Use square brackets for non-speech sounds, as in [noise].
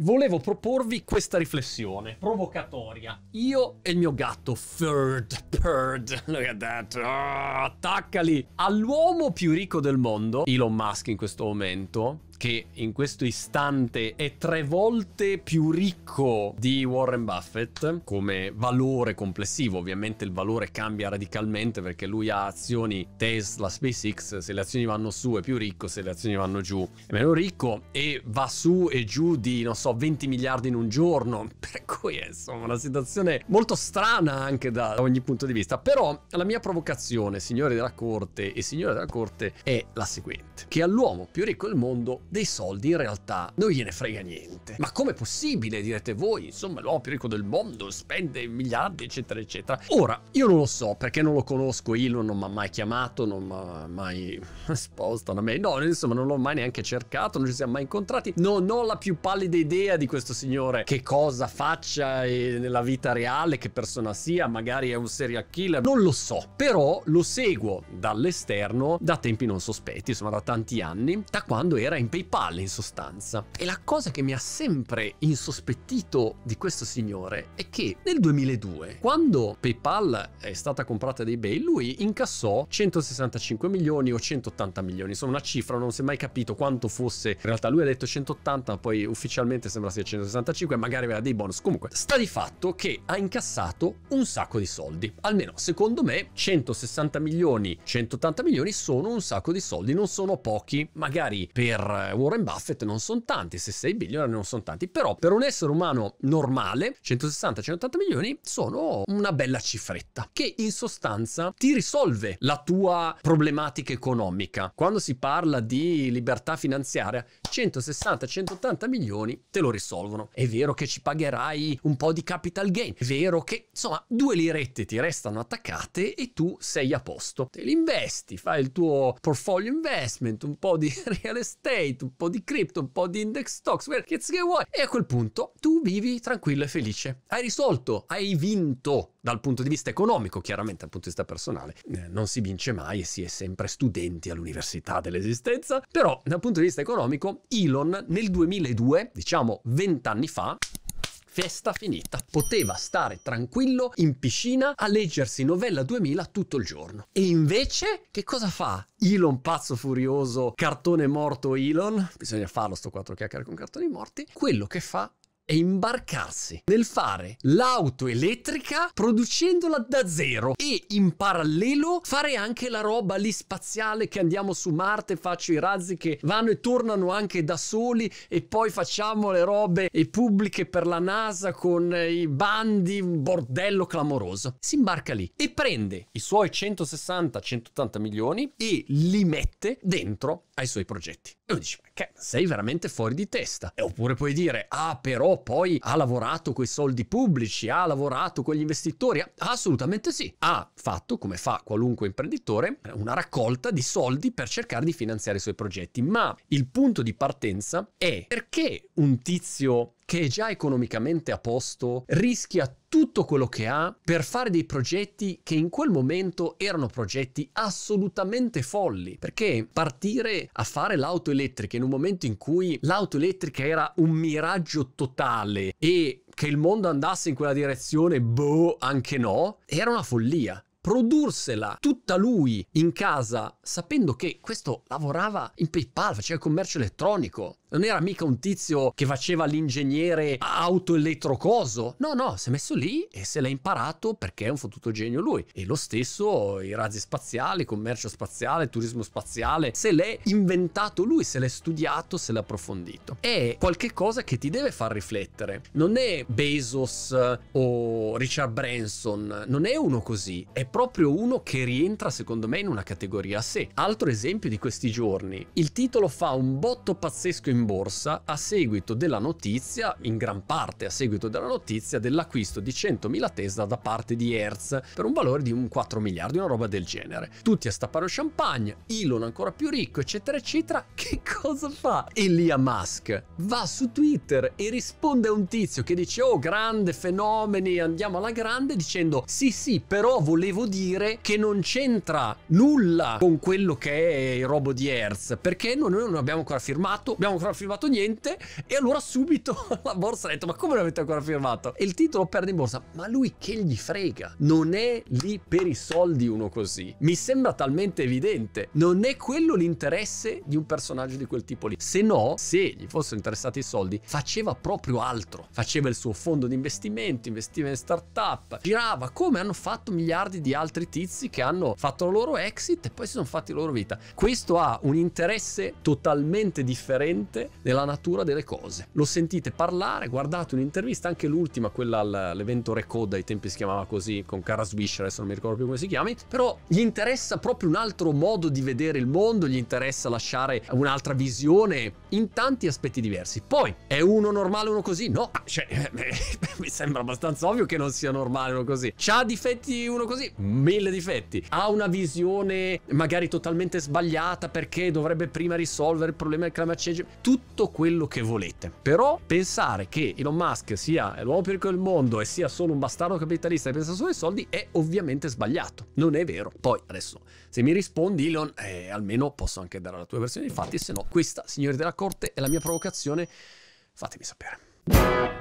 volevo proporvi questa riflessione provocatoria. Io e il mio gatto, Third Purd, [laughs] look at that, oh, attaccali! All'uomo più ricco del mondo, Elon Musk in questo momento, che in questo istante è tre volte più ricco di Warren Buffett come valore complessivo. Ovviamente il valore cambia radicalmente perché lui ha azioni Tesla, SpaceX, se le azioni vanno su è più ricco, se le azioni vanno giù è meno ricco e va su e giù di, non so, 20 miliardi in un giorno. [laughs] Per cui è insomma una situazione molto strana anche da ogni punto di vista. Però la mia provocazione, signori della corte e signore della corte, è la seguente. Che all'uomo più ricco del mondo dei soldi in realtà non gliene frega niente. Ma com'è possibile, direte voi? Insomma, l'uomo più ricco del mondo spende miliardi, eccetera, eccetera. Ora, io non lo so perché non lo conosco, Elon non mi ha mai chiamato, non mi ha mai risposto a me. No, insomma, non l'ho mai neanche cercato, non ci siamo mai incontrati. Non ho la più pallida idea di questo signore, che cosa faccia eh, nella vita reale, che persona sia, magari è un serial killer, non lo so. Però lo seguo dall'esterno da tempi non sospetti, insomma, da tanti anni, da quando era impegnato PayPal in sostanza. E la cosa che mi ha sempre insospettito di questo signore è che nel 2002, quando PayPal è stata comprata da eBay, lui incassò 165 milioni o 180 milioni, insomma una cifra, non si è mai capito quanto fosse. In realtà lui ha detto 180, poi ufficialmente sembra sia 165, magari aveva dei bonus. Comunque, sta di fatto che ha incassato un sacco di soldi. Almeno secondo me 160 milioni, 180 milioni sono un sacco di soldi, non sono pochi, magari per cioè, Warren Buffett non sono tanti, se sei billionaire non sono tanti, però per un essere umano normale 160-180 milioni sono una bella cifretta che in sostanza ti risolve la tua problematica economica. Quando si parla di libertà finanziaria, 160-180 milioni te lo risolvono. È vero che ci pagherai un po' di capital gain, è vero che insomma due lirette ti restano attaccate e tu sei a posto. Te li investi, fai il tuo portfolio investment, un po' di [laughs] real estate, Unite, un po' di crypto, un po' di index stocks, quel che vuoi. E a quel punto tu vivi tranquillo e felice. Hai risolto, hai vinto dal punto di vista economico, chiaramente dal punto di vista personale. Eh, non si vince mai e si è sempre studenti all'università dell'esistenza, però dal punto di vista economico Elon nel 2002, diciamo vent'anni fa, festa finita. Poteva stare tranquillo in piscina a leggersi Novella 2000 tutto il giorno. E invece che cosa fa? Elon pazzo furioso, cartone morto Elon, bisogna farlo sto quattro chiacchiere con cartoni morti, quello che fa e imbarcarsi nel fare l'auto elettrica producendola da zero e in parallelo fare anche la roba lì spaziale che andiamo su Marte, faccio i razzi che vanno e tornano anche da soli e poi facciamo le robe eh, pubbliche per la NASA con eh, i bandi, un bordello clamoroso. Si imbarca lì e prende i suoi 160-180 milioni e li mette dentro ai suoi progetti. E uno dice, ma che sei veramente fuori di testa. E oppure puoi dire, ah però poi ha lavorato con i soldi pubblici, ha lavorato con gli investitori. Assolutamente sì. Ha fatto, come fa qualunque imprenditore, una raccolta di soldi per cercare di finanziare i suoi progetti. Ma il punto di partenza è perché un tizio che è già economicamente a posto, rischia tutto quello che ha per fare dei progetti che in quel momento erano progetti assolutamente folli. Perché partire a fare l'auto elettrica in un momento in cui l'auto elettrica era un miraggio totale e che il mondo andasse in quella direzione, boh, anche no, era una follia prodursela tutta lui in casa, sapendo che questo lavorava in PayPal, faceva il commercio elettronico. Non era mica un tizio che faceva l'ingegnere autoelettrocoso. No, no, si è messo lì e se l'ha imparato perché è un fottuto genio lui. E lo stesso i razzi spaziali, commercio spaziale, turismo spaziale, se l'è inventato lui, se l'è studiato, se l'ha approfondito. È qualcosa che ti deve far riflettere. Non è Bezos o Richard Branson, non è uno così, è proprio uno che rientra secondo me in una categoria a sé. Altro esempio di questi giorni, il titolo fa un botto pazzesco in borsa a seguito della notizia, in gran parte a seguito della notizia, dell'acquisto di 100.000 Tesla da parte di Hertz per un valore di un 4 miliardi, una roba del genere. Tutti a stappare champagne, Elon ancora più ricco, eccetera, eccetera. Che cosa fa Elia Musk? Va su Twitter e risponde a un tizio che dice oh grande fenomeni, andiamo alla grande, dicendo sì sì però volevo devo dire che non c'entra nulla con quello che è il robo di Hertz, perché noi non abbiamo ancora firmato, abbiamo ancora firmato niente, e allora subito [laughs] la borsa ha detto, ma come l'avete ancora firmato? E il titolo perde in borsa, ma lui che gli frega? Non è lì per i soldi uno così. Mi sembra talmente evidente, non è quello l'interesse di un personaggio di quel tipo lì. Se no, se gli fossero interessati i soldi, faceva proprio altro. Faceva il suo fondo di investimento, investiva in startup, girava come hanno fatto miliardi di di altri tizi che hanno fatto la loro exit e poi si sono fatti la loro vita. Questo ha un interesse totalmente differente nella natura delle cose. Lo sentite parlare, guardate un'intervista, anche l'ultima, quella all'evento Recoda, ai tempi si chiamava così, con Cara Swish, adesso non mi ricordo più come si chiami, però gli interessa proprio un altro modo di vedere il mondo, gli interessa lasciare un'altra visione in tanti aspetti diversi. Poi, è uno normale uno così? No, ah, cioè, eh, [laughs] mi sembra abbastanza ovvio che non sia normale uno così. C'ha difetti uno così? mille difetti. Ha una visione magari totalmente sbagliata perché dovrebbe prima risolvere il problema del climate change. Tutto quello che volete. Però pensare che Elon Musk sia l'uomo più ricco del mondo e sia solo un bastardo capitalista che pensa solo ai soldi è ovviamente sbagliato. Non è vero. Poi adesso se mi rispondi Elon, eh, almeno posso anche dare la tua versione dei fatti, se no questa, signori della corte, è la mia provocazione. Fatemi sapere.